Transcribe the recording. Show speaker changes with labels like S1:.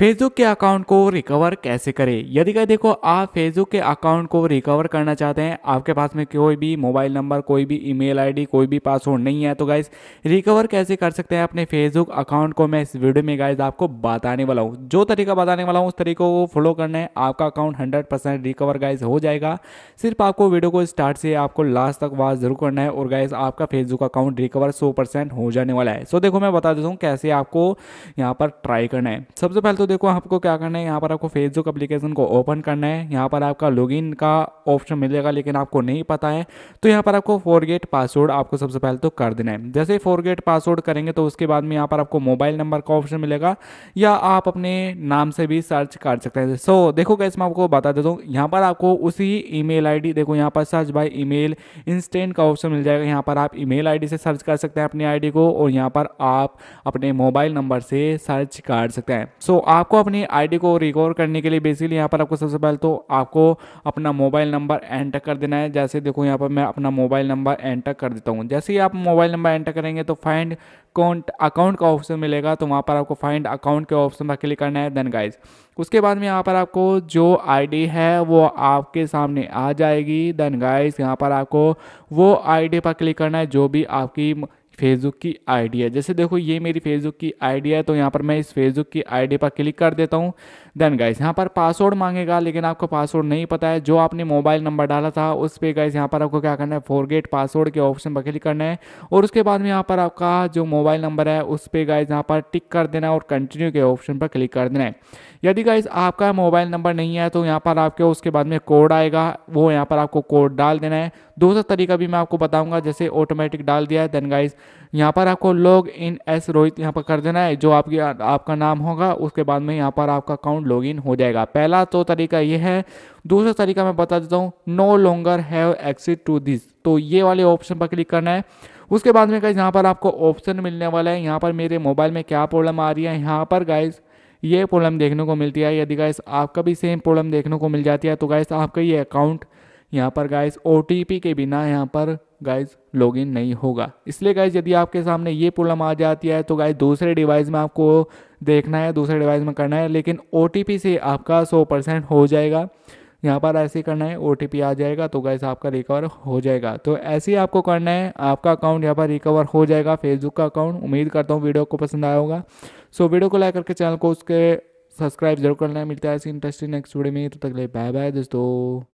S1: Facebook के account को recover कैसे करें यदि क्या देखो आप फेसबुक के अकाउंट को रिकवर करना चाहते हैं आपके पास में कोई भी मोबाइल नंबर कोई भी ईमेल आईडी कोई भी पासवर्ड नहीं है तो गाइज रिकवर कैसे कर सकते हैं अपने फेसबुक अकाउंट को मैं इस वीडियो में गाइज आपको बताने वाला हूँ जो तरीका बताने वाला हूँ उस तरीके को फॉलो करना है आपका अकाउंट हंड्रेड रिकवर गाइज हो जाएगा सिर्फ आपको वीडियो को स्टार्ट से आपको लास्ट तक वाज जरूर करना है और गाइज आपका फेसबुक अकाउंट रिकवर सौ हो जाने वाला है सो देखो मैं बता देता हूँ कैसे आपको यहाँ पर ट्राई करना है सबसे पहले तो देखो आपको क्या करना है यहाँ पर आपको फेसबुक अप्लीकेशन को ओपन करना है यहाँ पर आपका लॉगिन का ऑप्शन मिलेगा लेकिन आपको नहीं पता है तो यहाँ पर आपको फोरगेट पासवर्ड आपको सबसे पहले तो कर देना है जैसे फोरगेट पासवर्ड करेंगे तो उसके बाद में यहाँ पर आपको मोबाइल नंबर का ऑप्शन मिलेगा या आप अपने नाम से भी सर्च कर सकते हैं सो देखो कैसे मैं आपको बता देता हूँ यहाँ पर आपको उसी ई मेल देखो यहाँ पर सर्च बाय मेल इंस्टेंट का ऑप्शन मिल जाएगा यहाँ पर आप ई मेल से सर्च कर सकते हैं अपनी आई को और यहाँ पर आप अपने मोबाइल नंबर से सर्च कर सकते हैं सो so, आप आपको अपनी आईडी को रिकवर करने के लिए बेसिकली यहाँ पर आपको सबसे पहले तो आपको अपना मोबाइल नंबर एंटर कर देना है जैसे देखो यहाँ पर मैं अपना मोबाइल नंबर एंटर कर देता हूँ जैसे ही आप मोबाइल नंबर एंटर करेंगे तो फाइंड अकाउंट अकाउंट का ऑप्शन मिलेगा तो वहाँ पर आपको फाइंड अकाउंट के ऑप्शन पर क्लिक करना है देन गाइज उसके बाद में यहाँ पर आपको जो आईडी है वो आपके सामने आ जाएगी देन गाइज यहाँ पर आपको वो आईडी पर क्लिक करना है जो भी आपकी फेसबुक की आईडी है जैसे देखो ये मेरी फेसबुक की आईडी है तो यहाँ पर मैं इस फेसबुक की आईडी पर क्लिक कर देता हूँ देन गाइस यहाँ पर पासवर्ड मांगेगा लेकिन आपको पासवर्ड नहीं पता है जो आपने मोबाइल नंबर डाला था उस पर गाइस यहाँ पर आपको क्या करना है गेट पासवर्ड के ऑप्शन पर क्लिक करना है और उसके बाद में यहाँ पर आपका जो मोबाइल नंबर है उस पर गाइस यहाँ पर टिक कर देना है और कंटिन्यू के ऑप्शन पर क्लिक कर देना है यदि गाइस आपका मोबाइल नंबर नहीं है तो यहाँ पर आपके उसके बाद में कोड आएगा वो यहाँ पर आपको कोड डाल देना है दूसरा तरीका भी मैं आपको बताऊंगा जैसे ऑटोमेटिक डाल दिया है देन गाइज यहाँ पर आपको लॉग इन एस रोहित यहाँ पर कर देना है जो आपकी आपका नाम होगा उसके बाद में यहाँ पर आपका अकाउंट लॉग इन हो जाएगा पहला तो तरीका ये है दूसरा तरीका मैं बता देता हूँ no longer have access to this तो ये वाले ऑप्शन पर क्लिक करना है उसके बाद में गाइज यहाँ पर आपको ऑप्शन मिलने वाला है यहाँ पर मेरे मोबाइल में क्या प्रॉब्लम आ रही है यहाँ पर गाइज़ ये प्रॉब्लम देखने को मिलती है यदि गाइस आपका भी सेम प्रॉब्लम देखने को मिल जाती है तो गाइस आपका ये अकाउंट यहाँ पर गाइज ओ के बिना यहाँ पर गाइज लॉगिन नहीं होगा इसलिए गाइज यदि आपके सामने ये प्रॉब्लम आ जाती है तो गाइज दूसरे डिवाइस में आपको देखना है दूसरे डिवाइस में करना है लेकिन ओ से आपका सौ परसेंट हो जाएगा यहाँ पर ऐसे करना है ओ आ जाएगा तो गैस आपका रिकवर हो जाएगा तो ऐसे ही आपको करना है आपका अकाउंट यहाँ पर रिकवर हो जाएगा फेसबुक का अकाउंट उम्मीद करता हूँ वीडियो को पसंद आया होगा सो वीडियो को लाइक करके चैनल को उसके सब्सक्राइब जरूर करना है मिलता है ऐसी इंटरेस्टिंग नेक्स्ट वीडियो में तो तक ले बाय बाय दोस्तों